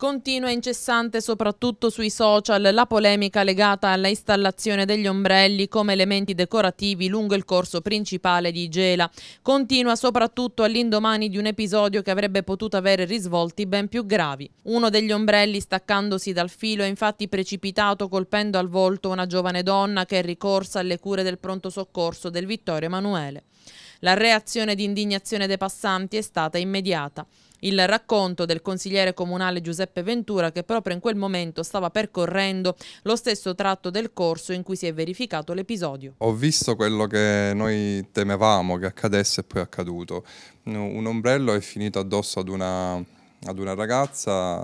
Continua incessante soprattutto sui social la polemica legata alla installazione degli ombrelli come elementi decorativi lungo il corso principale di Gela. Continua soprattutto all'indomani di un episodio che avrebbe potuto avere risvolti ben più gravi. Uno degli ombrelli staccandosi dal filo è infatti precipitato colpendo al volto una giovane donna che è ricorsa alle cure del pronto soccorso del Vittorio Emanuele. La reazione di indignazione dei passanti è stata immediata. Il racconto del consigliere comunale Giuseppe Ventura che proprio in quel momento stava percorrendo lo stesso tratto del corso in cui si è verificato l'episodio. Ho visto quello che noi temevamo che accadesse e poi è accaduto. Un ombrello è finito addosso ad una, ad una ragazza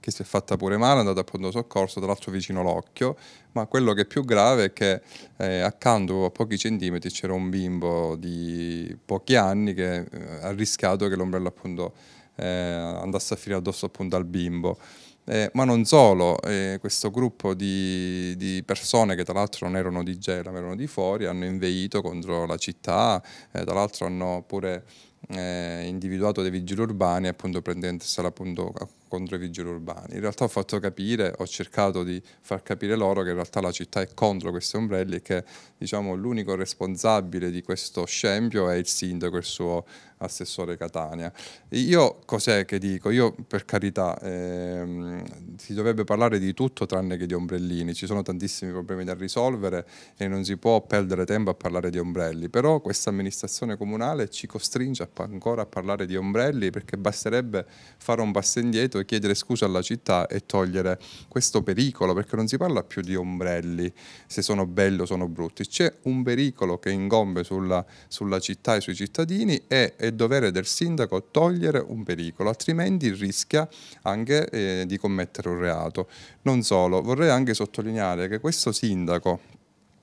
che si è fatta pure male, è andata a pronto soccorso, tra l'altro vicino l'occhio, ma quello che è più grave è che eh, accanto a pochi centimetri c'era un bimbo di pochi anni che eh, ha rischiato che l'ombrello appunto eh, andasse a finire addosso appunto al bimbo. Eh, ma non solo, eh, questo gruppo di, di, persone che tra l'altro non erano di Gela, ma erano di fuori, hanno inveito contro la città, eh, tra l'altro hanno pure eh, individuato dei vigili urbani appunto prendendosela appunto contro i vigili urbani. In realtà ho fatto capire, ho cercato di far capire loro che in realtà la città è contro questi ombrelli e che diciamo, l'unico responsabile di questo scempio è il sindaco e il suo assessore Catania. Io cos'è che dico? Io per carità ehm, si dovrebbe parlare di tutto tranne che di ombrellini, ci sono tantissimi problemi da risolvere e non si può perdere tempo a parlare di ombrelli, però questa amministrazione comunale ci costringe a ancora a parlare di ombrelli perché basterebbe fare un passo indietro e chiedere scusa alla città e togliere questo pericolo perché non si parla più di ombrelli se sono belli o sono brutti, c'è un pericolo che ingombe sulla, sulla città e sui cittadini e, e dovere del sindaco togliere un pericolo, altrimenti rischia anche eh, di commettere un reato. Non solo, vorrei anche sottolineare che questo sindaco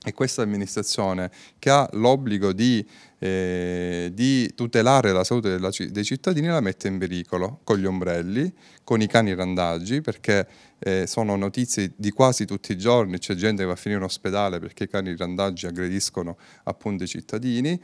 e questa amministrazione che ha l'obbligo di, eh, di, tutelare la salute della, dei cittadini la mette in pericolo con gli ombrelli, con i cani randaggi, perché eh, sono notizie di quasi tutti i giorni, c'è gente che va a finire in ospedale perché i cani randaggi aggrediscono appunto i cittadini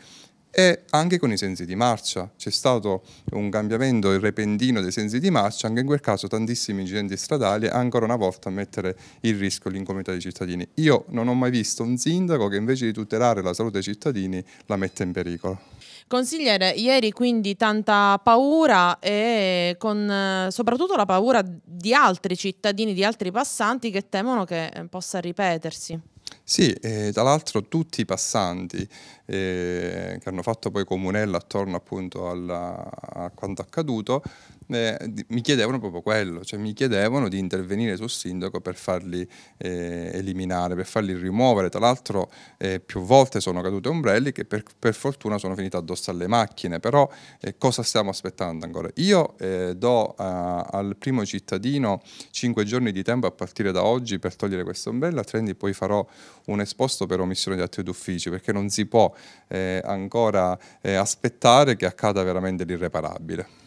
e anche con i sensi di marcia. C'è stato un cambiamento repentino dei sensi di marcia, anche in quel caso tantissimi incidenti stradali, ancora una volta a mettere in rischio l'incomunità dei cittadini. Io non ho mai visto un sindaco che invece di tutelare la salute dei cittadini la mette in pericolo. Consigliere, ieri quindi tanta paura e con soprattutto la paura di altri cittadini, di altri passanti che temono che eh, possa ripetersi. Sì, tra l'altro tutti i passanti eh, che hanno fatto poi comunella attorno appunto alla, a quanto accaduto eh, mi chiedevano proprio quello, cioè mi chiedevano di intervenire sul sindaco per farli eh, eliminare, per farli rimuovere. Tra l'altro eh, più volte sono cadute ombrelli che per, per, fortuna sono finite addosso alle macchine, però eh, cosa stiamo aspettando ancora? Io do a, al primo cittadino 5 giorni di tempo a partire da oggi per togliere questa ombrella, altrimenti poi farò un esposto per omissione di atti d'ufficio, perché non si può eh, ancora eh, aspettare che accada veramente l'irreparabile.